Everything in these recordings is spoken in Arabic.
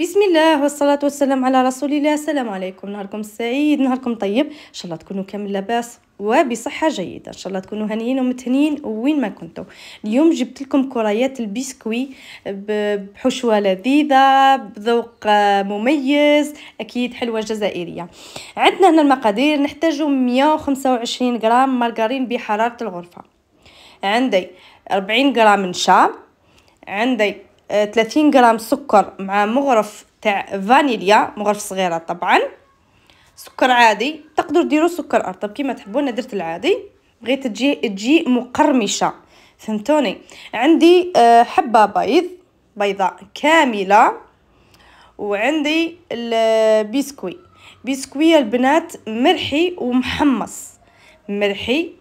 بسم الله والصلاة والسلام على رسول الله السلام عليكم نهاركم سعيد نهاركم طيب إن شاء الله تكونوا كامل لاباس وبصحة جيدة إن شاء الله تكونوا هنيين ومتهنيين وين ما كنتوا اليوم جبت لكم كريات البسكوي بحشوة لذيذة بذوق آه، مميز أكيد حلوة جزائرية عندنا هنا المقادير نحتاجوا 125 غرام مارغرين بحرارة الغرفة عندي 40 غرام نشا عندي 30 غرام سكر مع مغرف تاع فانيليا مغرف صغيره طبعا سكر عادي تقدر ديروا سكر ارطب كيما تحبوا انا درت العادي بغيت تجي تجي مقرمشه فهمتوني عندي آه، حبه بيض بيضه كامله وعندي البسكوي آه، بسكويه البنات مرحي ومحمص مرحي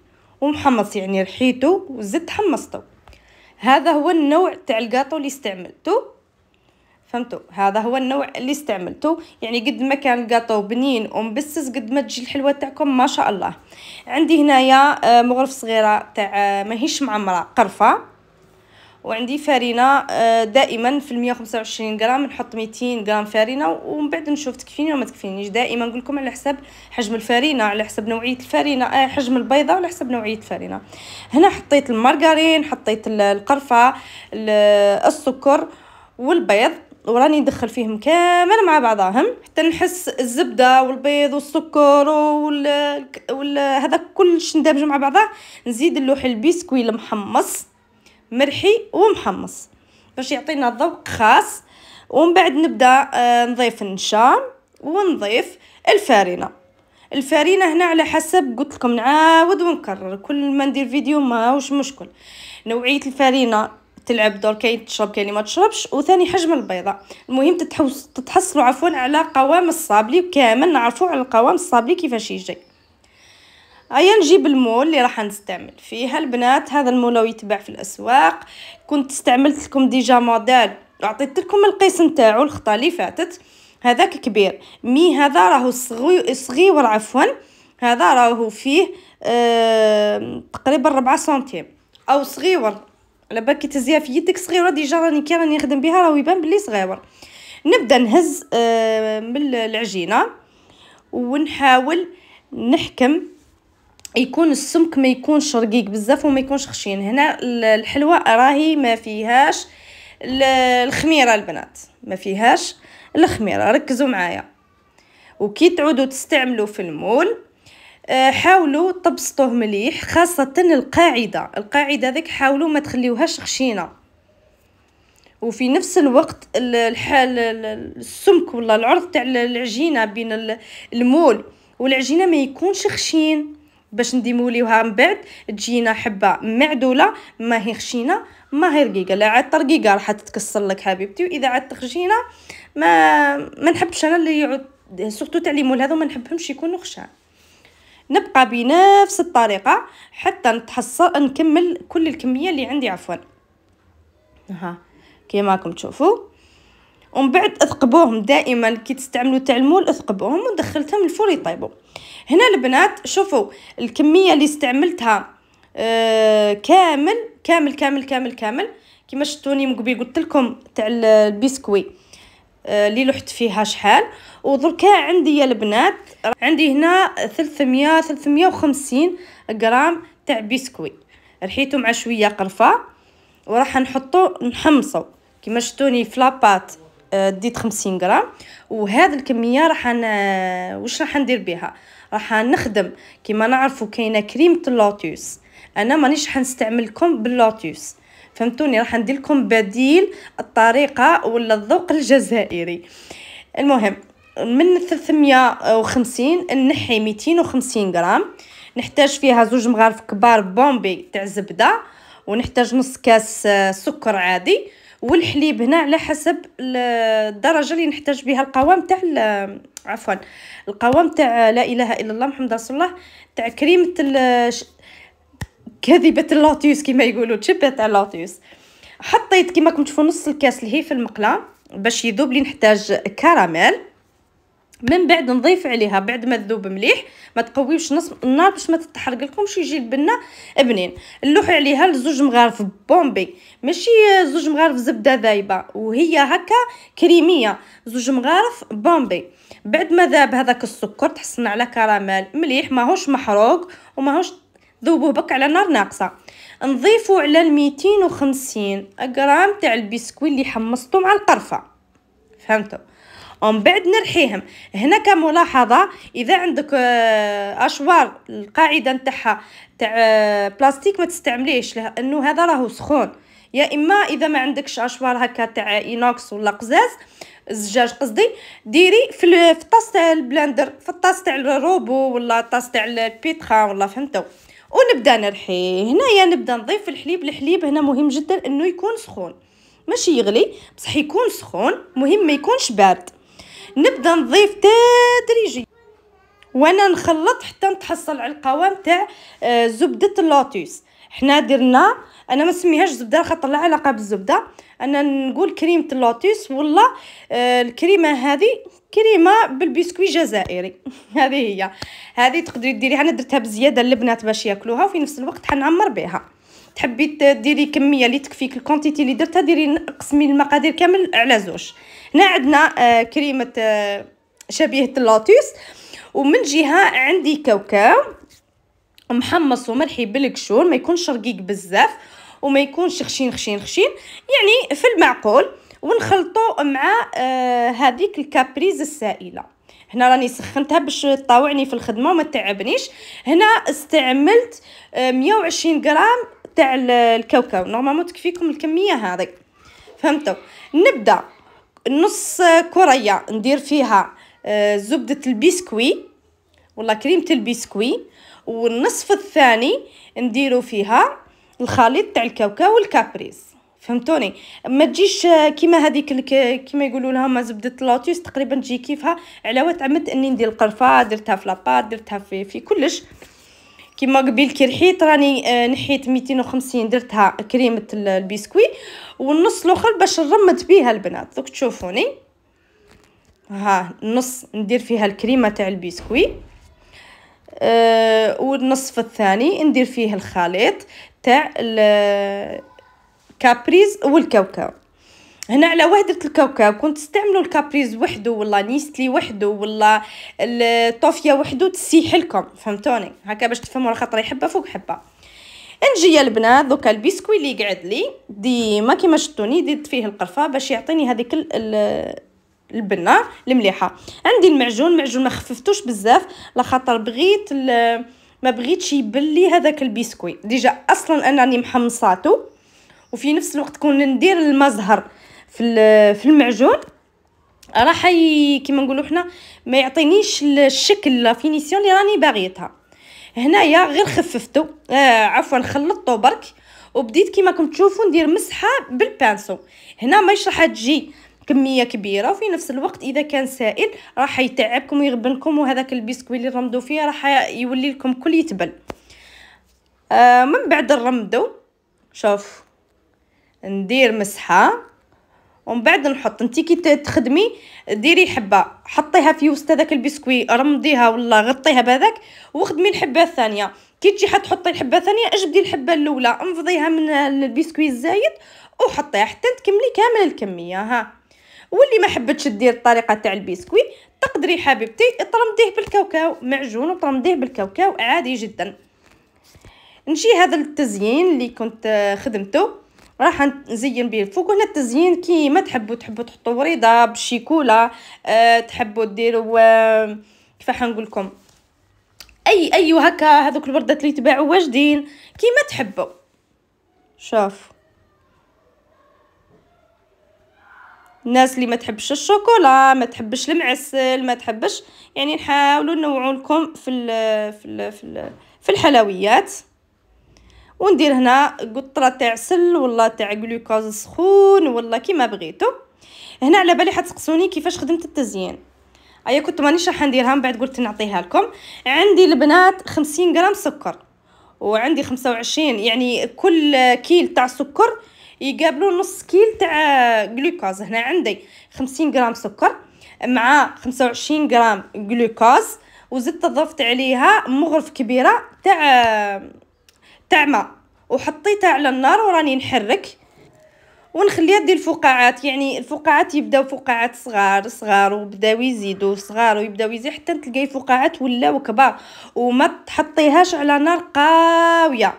ومحمص يعني رحيته وزدت حمصته هذا هو النوع تاع الكاطو اللي استعملته فهمتوا هذا هو النوع اللي استعملته يعني قد ما كان الكاطو بنين ومبسس قد ما تجي الحلوه تاعكم ما شاء الله عندي هنايا آه، مغرف صغيره تاع آه، ماهيش معمره قرفه وعندي فارينه آه، دائما في 125 غرام نحط 200 غرام فارينه ومن بعد نشوف تكفيني ولا تكفينيش دائما نقول لكم على حسب حجم الفارينه على حسب نوعيه الفارينه آه حجم البيضه على حسب نوعيه الفارينه هنا حطيت المارغرين حطيت القرفه السكر والبيض وراني ندخل فيهم كامل مع بعضهم حتى نحس الزبده والبيض والسكر وال, وال... هذا كلش ندمجو مع بعضه نزيد اللوح البسكوي المحمص مرحي ومحمص باش يعطينا ذوق خاص ومن بعد نبدا آه، نضيف النشام ونضيف الفارينه الفارينه هنا على حسب قلت لكم نعاود ونكرر كل ما ندير فيديو ماهوش مشكل نوعيه الفارينه تلعب دور كاين تشرب كاين ما تشربش وثاني حجم البيضه المهم تتحصلوا عفوا على قوام الصابلي كامل نعرفوا على القوام الصابلي كيفاش يجي هيا نجيب المول اللي راح نستعمل فيها البنات هذا المول يتباع في الاسواق كنت استعملت لكم ديجا موديل عطيت لكم القيس نتاعو الخطه اللي فاتت هذاك كبير مي هذا راهو صغير صغير عفوا هذا راهو فيه آه تقريبا ربعة سنتيم او صغير على بالك تهزيها في يدك صغيره ديجا راني كي راني نخدم بها راهو يبان بلي صغير نبدا نهز آه من العجينه ونحاول نحكم يكون السمك ما يكونش رقيق بزاف وما يكونش خشين هنا الحلوه راهي ما فيهاش الخميره البنات ما فيهاش الخميره ركزوا معايا وكي تعودوا تستعملوا في المول آه، حاولوا تبسطوه مليح خاصه القاعده القاعده ذيك حاولوا ما تخليوهاش خشينه وفي نفس الوقت الحال السمك ولا العرض تاع العجينه بين المول والعجينه ما يكونش خشين باش نديموليوها من بعد تجينا حبه معدوله ماهي خشينه ماهي رقيقه لا عاد رقيقه راح تتكسر لك حبيبتي واذا عاد خشينه ما ما نحبش انا اللي يعود سورتو تعليمو لهذا ما نحبهمش يكونوا خشان نبقى بنفس الطريقه حتى نتحصل نكمل كل الكميه اللي عندي عفوا ها كيما راكم تشوفوا ومن بعد اثقبوهم دائما كي تستعملوا تاع المول اثقبوهم ودخلتهم الفور يطيبوا هنا البنات شوفوا الكميه اللي استعملتها آه، كامل كامل كامل كامل كامل كما شفتوني من قبل قلت لكم تاع البسكوي آه، اللي لحت فيها شحال ودركا عندي يا البنات عندي هنا 300 350 غرام تاع بسكوي رحيتو مع شويه قرفه وراح نحطو نحمصو كما شفتوني لاباط آه، ديت 50 غرام وهذه الكميه راح واش راح ندير بها راح نخدم كما نعرفوا كاينه كريمه اللوتوس انا مانيش حنستعملكم باللوتوس فهمتوني راح ندير لكم بديل الطريقه ولا الذوق الجزائري المهم من 350 نحي 250 غرام نحتاج فيها زوج مغارف كبار بومبي تاع زبده ونحتاج نص كاس آه، سكر عادي والحليب هنا على حسب الدرجه اللي نحتاج بها القوام تاع عفوا القوام تاع لا اله الا الله محمد رسول الله تاع كريمه كذبه اللوتيوس كما يقولوا تشبه تاع اللوتيوس حطيت كما راكم تشوفوا نص الكاس لهي في المقله باش يذوب لي نحتاج كراميل من بعد نضيف عليها بعد ما تذوب مليح ما تقويوش نص النار باش ما تتحرق لكمش يجي البنه بنين نلوح عليها لزوج مغارف بومبي ماشي زوج مغارف زبده ذايبه وهي هكا كريميه زوج مغارف بومبي بعد ما ذاب هذاك السكر تحصلنا على كراميل مليح ماهوش محروق وماهوش ذوبوه بك على نار ناقصه نضيفوا على ال 250 غرام تاع البسكويت اللي حمصته مع القرفه فهمتوا ومن بعد نرحيهم هنا كملاحظه اذا عندك آه، اشوار القاعده نتاعها تاع آه، بلاستيك ما تستعمليش لانه هذا راهو سخون يا اما اذا ما عندكش اشوار هكا تاع اينوكس ولا قزاز الزجاج قصدي ديري في الطاس تاع البلندر في الطاس تاع الروبو ولا الطاس تاع البيتخا ولا فهمتوا ونبدا نرحي هنايا نبدا نضيف الحليب الحليب هنا مهم جدا انه يكون سخون ماشي يغلي بصح يكون سخون مهم ما يكونش بارد نبدا نضيف تدريجيا وانا نخلط حتى نتحصل على القوام تاع آه، زبده اللوتوس حنا درنا انا ما نسميهاش زبده خاطر لها علاقه بالزبده انا نقول كريمه اللوتوس والله آه، الكريمه هذه كريمه بالبسكوي جزائري هذه هي هذه تقدري ديريها انا درتها بزياده البنات باش ياكلوها وفي نفس الوقت حنعمر بها تحبي ديري كميه اللي تكفيك الكونتيتي اللي درتها ديري قسمي المقادير كامل على زوج هنا عندنا آه، كريمه آه، شبيهه اللوتس ومن جهه عندي كاوكاو محمص وملحي بالكشور ما يكون رقيق بزاف وما يكونش خشين خشين خشين يعني في المعقول ونخلطو مع آه، هذيك الكابريز السائله هنا راني سخنتها باش تطاوعني في الخدمه وما تعبنيش هنا استعملت 120 غرام تاع الكاوكاو نورمالمون تكفيكم الكميه هذه فهمتوا نبدا نص كريه ندير فيها آه، زبده البسكوي ولا كريمه البسكوي والنصف الثاني نديرو فيها الخليط تاع الكاوكاو والكابريز فهمتوني ما تجيش آه، كيما هذيك كيما يقولوا لها زبده اللوتيس تقريبا تجي كيفها علاوه عمد اني ندير القرفه درتها في لاباط درتها في في كلش كيما قبيل كي رحيت راني آه، نحيت 250 درتها كريمه البسكوي والنص الاخر باش نرمد بيها البنات دوك تشوفوني ها نص ندير فيها الكريمه تاع البسكوي أه والنصف الثاني ندير فيه الخليط تاع الكابريز والكاوكاو هنا على وحدة الكاوكاو كنت تستعملوا الكابريز وحده ولا نيستلي وحده ولا الطوفيا وحده تسيح لكم فهمتوني هكا باش تفهموا خاطر يحبه فوق حبه نجي يا البنات دوكا البسكوي اللي قعد لي ديما كيما شتوني درت فيه القرفه باش يعطيني هذيك البنه المليحه عندي المعجون معجون ما خففتوش بزاف لا خاطر بغيت ما بغيتش يبلي هذاك البسكوي ديجا اصلا انني محمصاتو وفي نفس الوقت كون ندير المزهر في في المعجون راح كيما نقولوا حنا ما يعطينيش الشكل لا فينيسيون اللي راني باغيتها هنايا غير خففتو آه عفوا خلطته برك وبديت كيما كنت تشوفوا ندير مسحه بالبانسو هنا ماشي راح تجي كميه كبيره وفي نفس الوقت اذا كان سائل راح يتعبكم ويغبنكم وهذاك البسكويت اللي رمدو فيه راح يولي لكم كل يتبل آه من بعد الرمدو شوف ندير مسحه ومن بعد نحط انت كي تخدمي ديري حبه حطيها في وسط هذاك البسكوي رمضيها ولا غطيها بهذاك وخدمي الحبه الثانيه كي تجي حتحطي الحبه الثانيه اجبدي الحبه الاولى انفضيها من البسكوي الزايد وحطيها حتى تكملي كامل الكميه ها واللي ما حبتش دير الطريقه تاع البسكوي تقدري حبيبتي ترمديه بالكاوكاو معجون وترمديه بالكاوكاو عادي جدا نجي هذا التزيين اللي كنت خدمته راح نزين به الفوق هنا التزيين كيما تحبوا تحبوا تحطوا وريده بشيكولا أه تحبوا ديروا أه كيفاش نقول لكم اي اي أيوة هكا هذوك الوردات اللي تباعوا واجدين كيما تحبوا شوف الناس اللي ما تحبش الشوكولا ما تحبش المعسل ما تحبش يعني نحاولوا نوعوا لكم في الـ في الـ في, في الحلويات وندير هنا قطره تاع عسل ولا تاع جلوكوز سخون ولا كيما بغيتو هنا على بالي حتسقسوني كيفاش خدمت التزيين ايا كنت مانيش راح نديرها من بعد قلت نعطيها لكم عندي البنات 50 غرام سكر وعندي 25 يعني كل كيل تاع سكر يقابلوا نص كيل تاع جلوكوز هنا عندي 50 غرام سكر مع 25 غرام جلوكوز وزدت ضفت عليها مغرف كبيره تاع تاع ماء وحطيتها على النار وراني نحرك ونخليها دير الفقاعات يعني الفقاعات يبداو فقاعات صغار صغار وبداو يزيدوا صغار ويبداو يزيد حتى تلقاي فقاعات ولاو كبار وما تحطيهاش على نار قاويه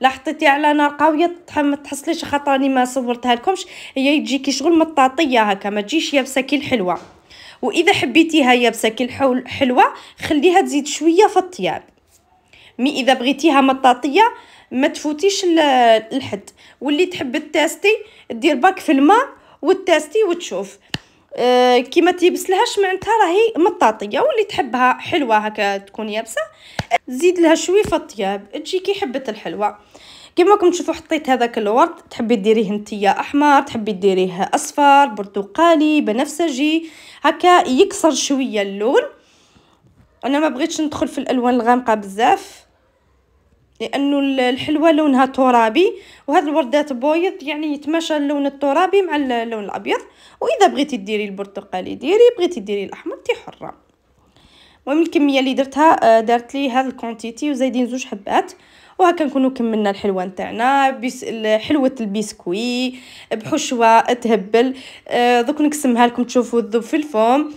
لا حطيتي على نار قاويه ما تحصليش خاطر راني ما صورتها لكمش هي تجيكي شغل مطاطيه هكا ما تجيش يابسه كي الحلوه واذا حبيتيها يابسه كي الحلوه خليها تزيد شويه في الطياب مي اذا بغيتيها مطاطيه ما تفوتيش الحد واللي تحب التاستي دير باك في الماء والتاستي وتشوف أه كي ما تيبسلهاش معناتها راهي مطاطيه واللي تحبها حلوه هكا تكون يابسه زيد لها شويه الطياب تجي كي حبه الحلوه كما راكم تشوفوا حطيت هذاك الورد تحبي ديريه نتيا احمر تحبي ديريه اصفر برتقالي بنفسجي هكا يكسر شويه اللون انا ما بغيتش ندخل في الالوان الغامقه بزاف لانه الحلوه لونها ترابي وهذا الوردات بويض يعني يتماشى اللون الترابي مع اللون الابيض واذا بغيتي ديري البرتقالي ديري بغيتي ديري الاحمر تي حره المهم الكميه اللي درتها آه، دارت لي هذا الكونتيتي وزايدين زوج حبات وهكا نكونوا كملنا الحلوه نتاعنا بيس حلوه البسكوي بحشوه تهبل آه، دوك نقسمها لكم تشوفوا الذوب في الفم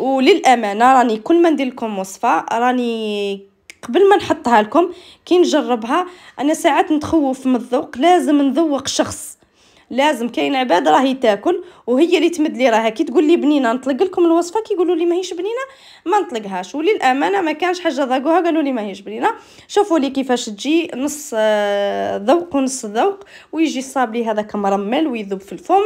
وللامانه راني كل ما ندير لكم وصفه راني قبل ما نحطها لكم كي نجربها انا ساعات نتخوف من الذوق لازم نذوق شخص لازم كاين عباد راهي تاكل وهي اللي تمد لي راها كي تقول لي بنينه نطلق لكم الوصفه كي يقولوا لي ماهيش بنينه ما نطلقهاش وللامانه ما كانش حاجه ذاقوها قالوا لي ماهيش بنينه شوفوا لي كيفاش تجي نص آه، ذوق ونص ذوق ويجي الصابلي هذا مرمل ويذوب في الفم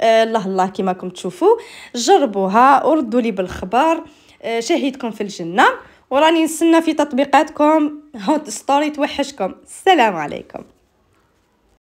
آه، الله الله كيما راكم تشوفوا جربوها وردوا لي بالخبر آه، شهيدكم في الجنه وراني نستنى في تطبيقاتكم هوت ستوري توحشكم السلام عليكم